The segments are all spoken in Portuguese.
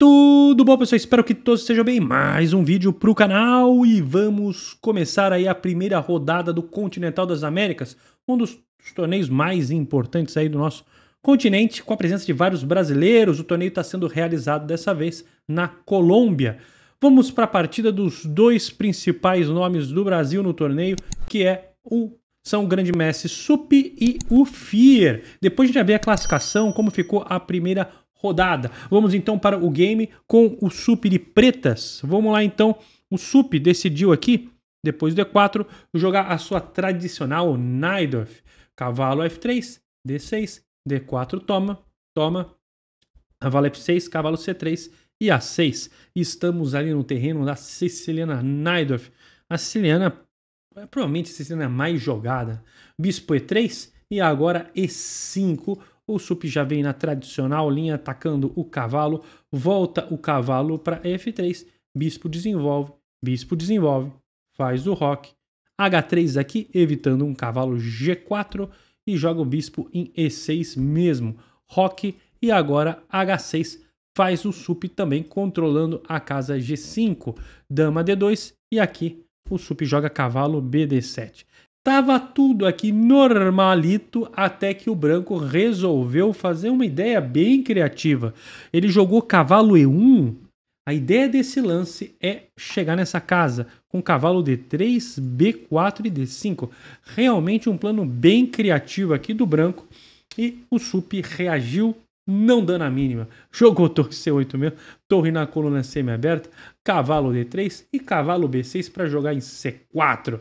Tudo bom, pessoal? Espero que todos estejam bem. Mais um vídeo para o canal e vamos começar aí a primeira rodada do Continental das Américas, um dos torneios mais importantes aí do nosso continente, com a presença de vários brasileiros. O torneio está sendo realizado dessa vez na Colômbia. Vamos para a partida dos dois principais nomes do Brasil no torneio, que é o são o Grande Messi Sup e o Fier. Depois a gente vai ver a classificação, como ficou a primeira rodada. Vamos então para o game com o sup de pretas. Vamos lá então, o sup decidiu aqui, depois do D4, jogar a sua tradicional Naidorf. Cavalo F3, D6, D4 toma, toma, cavalo F6, cavalo C3 e A6. Estamos ali no terreno da siciliana Naidorf. A siciliana é provavelmente a siciliana mais jogada. Bispo E3 e agora E5, o Sup já vem na tradicional linha atacando o cavalo, volta o cavalo para F3, bispo desenvolve, bispo desenvolve, faz o rock. H3 aqui, evitando um cavalo G4 e joga o bispo em E6 mesmo. Rock e agora H6 faz o sup também controlando a casa G5, dama D2 e aqui o sup joga cavalo BD7. Tava tudo aqui normalito até que o branco resolveu fazer uma ideia bem criativa. Ele jogou cavalo E1. A ideia desse lance é chegar nessa casa com cavalo D3, B4 e D5. Realmente um plano bem criativo aqui do branco. E o Sup reagiu não dando a mínima. Jogou torre C8 mesmo, torre na coluna semi-aberta, cavalo D3 e cavalo B6 para jogar em C4.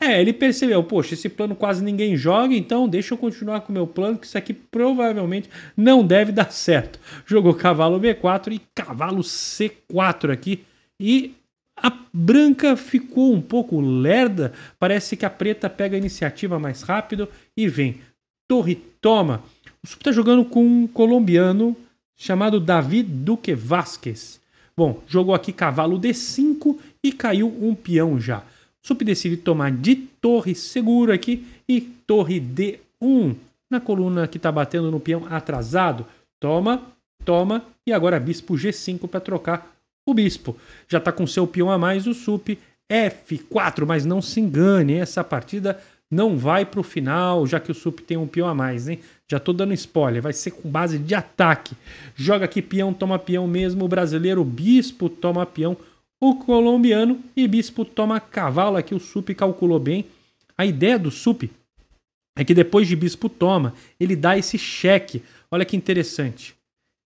É, ele percebeu, poxa, esse plano quase ninguém joga, então deixa eu continuar com o meu plano, que isso aqui provavelmente não deve dar certo. Jogou cavalo B4 e cavalo C4 aqui, e a branca ficou um pouco lerda, parece que a preta pega a iniciativa mais rápido e vem. Torre toma. O Sup está jogando com um colombiano chamado David Duque Vasquez. Bom, jogou aqui cavalo D5 e caiu um peão já. Sup decide tomar de torre seguro aqui e torre D1 na coluna que está batendo no peão atrasado. Toma, toma e agora bispo G5 para trocar o bispo. Já está com seu peão a mais o Sup F4, mas não se engane, essa partida não vai para o final, já que o Sup tem um peão a mais, hein? Já estou dando spoiler, vai ser com base de ataque. Joga aqui peão, toma peão mesmo, o brasileiro bispo toma peão, o colombiano e bispo toma cavalo, aqui o SUP calculou bem. A ideia do SUP é que depois de Bispo toma, ele dá esse cheque. Olha que interessante.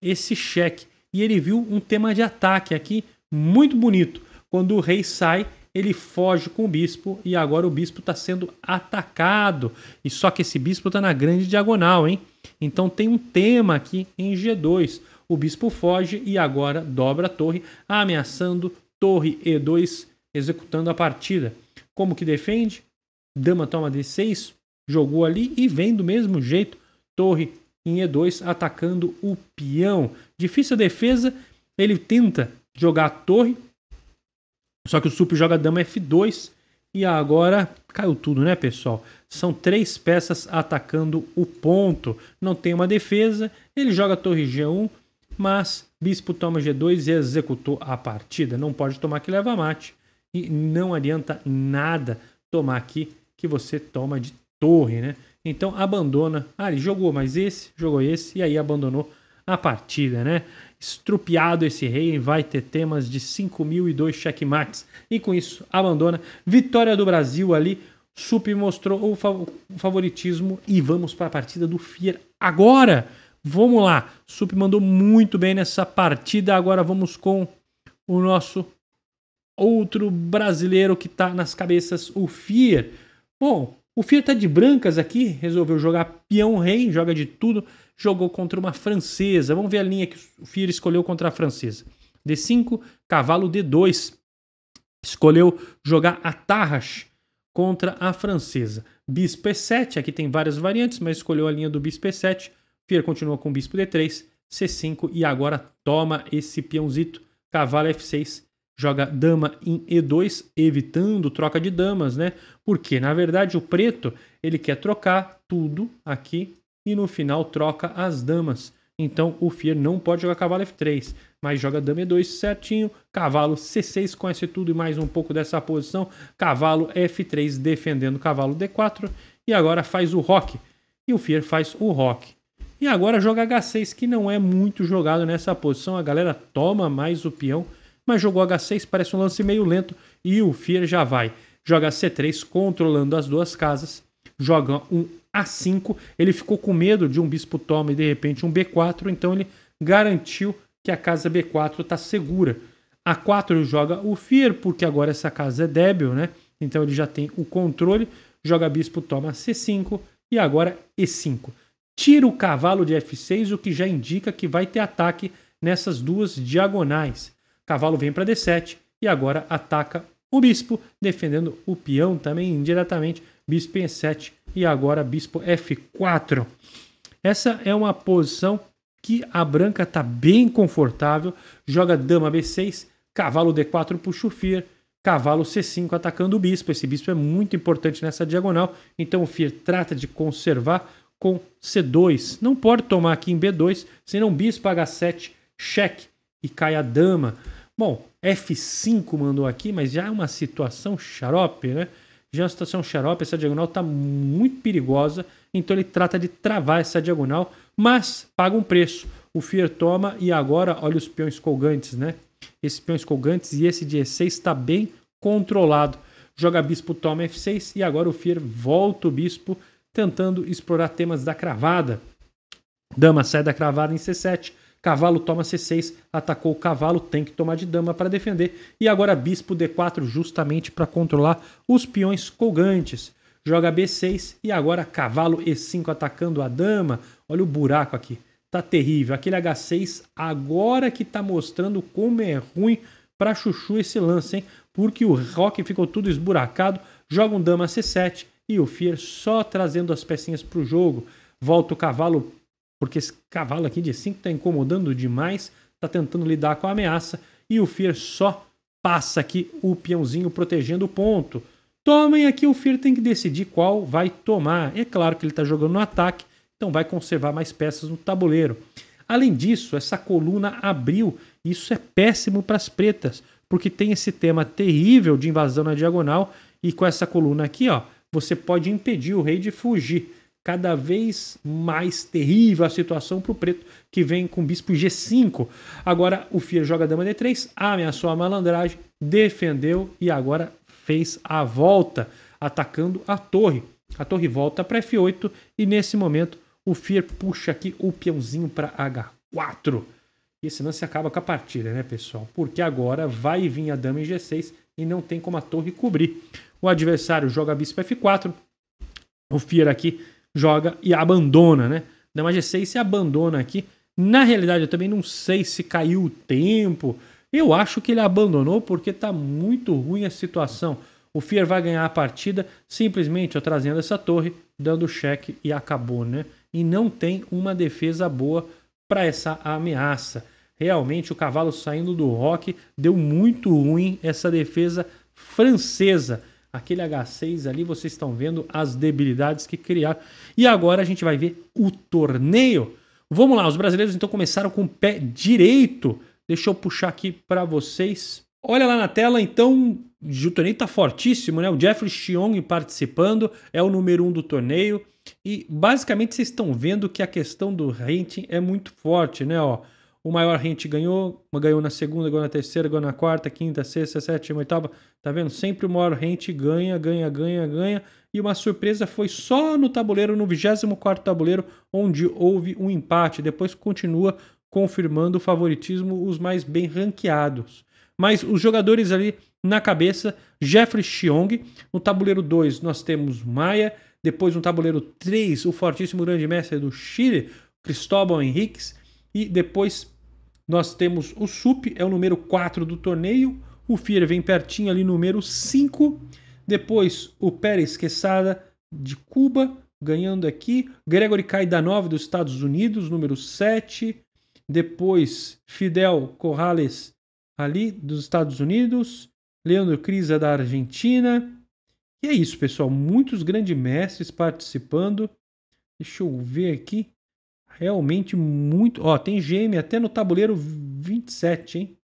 Esse cheque. E ele viu um tema de ataque aqui muito bonito. Quando o rei sai, ele foge com o bispo e agora o bispo está sendo atacado. E só que esse bispo está na grande diagonal, hein? Então tem um tema aqui em G2. O bispo foge e agora dobra a torre, ameaçando torre E2 executando a partida. Como que defende? Dama toma D6, jogou ali e vem do mesmo jeito, torre em E2 atacando o peão. Difícil a defesa, ele tenta jogar a torre, só que o Sup joga dama F2 e agora caiu tudo, né, pessoal? São três peças atacando o ponto. Não tem uma defesa, ele joga torre G1, mas Bispo toma G2 e executou a partida. Não pode tomar que leva mate. E não adianta nada tomar aqui que você toma de torre, né? Então abandona. Ah, ele jogou mais esse, jogou esse e aí abandonou a partida, né? Estrupiado esse rei, vai ter temas de 5.002 checkmates. E com isso, abandona. Vitória do Brasil ali. Sup mostrou o favoritismo e vamos para a partida do Fier agora. Vamos lá, Sup mandou muito bem nessa partida. Agora vamos com o nosso outro brasileiro que está nas cabeças, o Fier. Bom, o Fier está de brancas aqui, resolveu jogar peão rei, joga de tudo, jogou contra uma francesa. Vamos ver a linha que o Fier escolheu contra a francesa. D5, cavalo D2. Escolheu jogar a Tarrasch contra a francesa. Bispo E7, aqui tem várias variantes, mas escolheu a linha do Bispo E7 Peer continua com bispo D3, C5 e agora toma esse peãozito. Cavalo F6 joga dama em E2, evitando troca de damas, né? Porque na verdade o preto ele quer trocar tudo aqui e no final troca as damas. Então o Fier não pode jogar cavalo F3, mas joga dama E2 certinho, cavalo C6, conhece tudo e mais um pouco dessa posição, cavalo F3 defendendo cavalo D4 e agora faz o rock. E o Fier faz o rock. E agora joga H6, que não é muito jogado nessa posição. A galera toma mais o peão, mas jogou H6, parece um lance meio lento. E o Fear já vai. Joga C3, controlando as duas casas. Joga um A5. Ele ficou com medo de um bispo toma e de repente um B4, então ele garantiu que a casa B4 está segura. A4 joga o Fear, porque agora essa casa é débil, né? Então ele já tem o controle, joga bispo, toma C5 e agora E5 tira o cavalo de F6, o que já indica que vai ter ataque nessas duas diagonais. cavalo vem para D7 e agora ataca o bispo, defendendo o peão também indiretamente, bispo em 7 e agora bispo F4. Essa é uma posição que a branca está bem confortável, joga dama B6, cavalo D4 puxa o fir, cavalo C5 atacando o bispo. Esse bispo é muito importante nessa diagonal, então o fir trata de conservar com C2. Não pode tomar aqui em B2, senão bispo H7, cheque e cai a dama. Bom, F5 mandou aqui, mas já é uma situação xarope, né? Já é uma situação xarope, essa diagonal está muito perigosa, então ele trata de travar essa diagonal, mas paga um preço. O Fier toma e agora olha os peões colgantes, né? Esses peões colgantes e esse de E6 está bem controlado. Joga bispo, toma F6 e agora o Fier volta o bispo tentando explorar temas da cravada. Dama sai da cravada em C7, cavalo toma C6, atacou o cavalo, tem que tomar de dama para defender, e agora bispo D4 justamente para controlar os peões colgantes. Joga B6 e agora cavalo E5 atacando a dama. Olha o buraco aqui. Tá terrível. Aquele H6 agora que tá mostrando como é ruim para Chuchu esse lance, hein? Porque o Rock ficou tudo esburacado. Joga um dama C7 e o Fier só trazendo as pecinhas para o jogo. Volta o cavalo, porque esse cavalo aqui de 5 está incomodando demais, está tentando lidar com a ameaça, e o Fier só passa aqui o peãozinho protegendo o ponto. Tomem aqui, o Fier tem que decidir qual vai tomar. É claro que ele está jogando no ataque, então vai conservar mais peças no tabuleiro. Além disso, essa coluna abriu, isso é péssimo para as pretas, porque tem esse tema terrível de invasão na diagonal, e com essa coluna aqui, ó, você pode impedir o rei de fugir. Cada vez mais terrível a situação para o preto, que vem com bispo G5. Agora o Fia joga dama D3, ameaçou a malandragem, defendeu e agora fez a volta, atacando a torre. A torre volta para F8 e nesse momento o Fier puxa aqui o peãozinho para H4. E Esse lance acaba com a partida, né, pessoal? Porque agora vai vir a dama em G6 e não tem como a torre cobrir o adversário joga bispo F4, o Fier aqui joga e abandona, né? Dama G6 se abandona aqui. Na realidade, eu também não sei se caiu o tempo. Eu acho que ele abandonou porque tá muito ruim a situação. O Fier vai ganhar a partida simplesmente ó, trazendo essa torre, dando cheque e acabou, né? E não tem uma defesa boa para essa ameaça. Realmente o cavalo saindo do rock deu muito ruim essa defesa francesa aquele H6 ali, vocês estão vendo as debilidades que criaram. E agora a gente vai ver o torneio. Vamos lá, os brasileiros então começaram com o pé direito. Deixa eu puxar aqui para vocês. Olha lá na tela, então, o torneio está fortíssimo, né? O Jeffrey Xiong participando, é o número um do torneio. E basicamente vocês estão vendo que a questão do rating é muito forte, né? Ó, o maior rente ganhou, ganhou na segunda, ganhou na terceira, ganhou na quarta, quinta, sexta, sétima, oitava. Tá vendo? Sempre o maior rente ganha, ganha, ganha, ganha. E uma surpresa foi só no tabuleiro, no 24 tabuleiro, onde houve um empate. Depois continua confirmando o favoritismo os mais bem ranqueados. Mas os jogadores ali na cabeça, Jeffrey Xiong. No tabuleiro 2 nós temos Maia. Depois no tabuleiro 3, o fortíssimo grande mestre do Chile, Cristóbal Henriques. E depois nós temos o Sup, é o número 4 do torneio. O Fier vem pertinho ali, número 5. Depois o Pérez Quesada de Cuba, ganhando aqui. Gregory Kaidanov dos Estados Unidos, número 7. Depois Fidel Corrales ali dos Estados Unidos. Leandro Crisa da Argentina. E é isso, pessoal. Muitos grandes mestres participando. Deixa eu ver aqui. Realmente muito. Ó, tem GM até no tabuleiro 27, hein?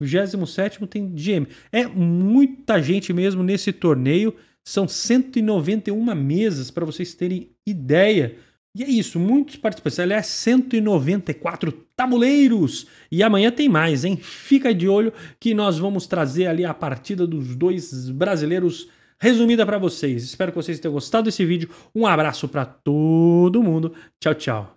27 tem GM. É muita gente mesmo nesse torneio. São 191 mesas, para vocês terem ideia. E é isso, muitos participantes. Aliás, 194 tabuleiros. E amanhã tem mais, hein? Fica de olho que nós vamos trazer ali a partida dos dois brasileiros resumida para vocês. Espero que vocês tenham gostado desse vídeo. Um abraço para todo mundo. Tchau, tchau.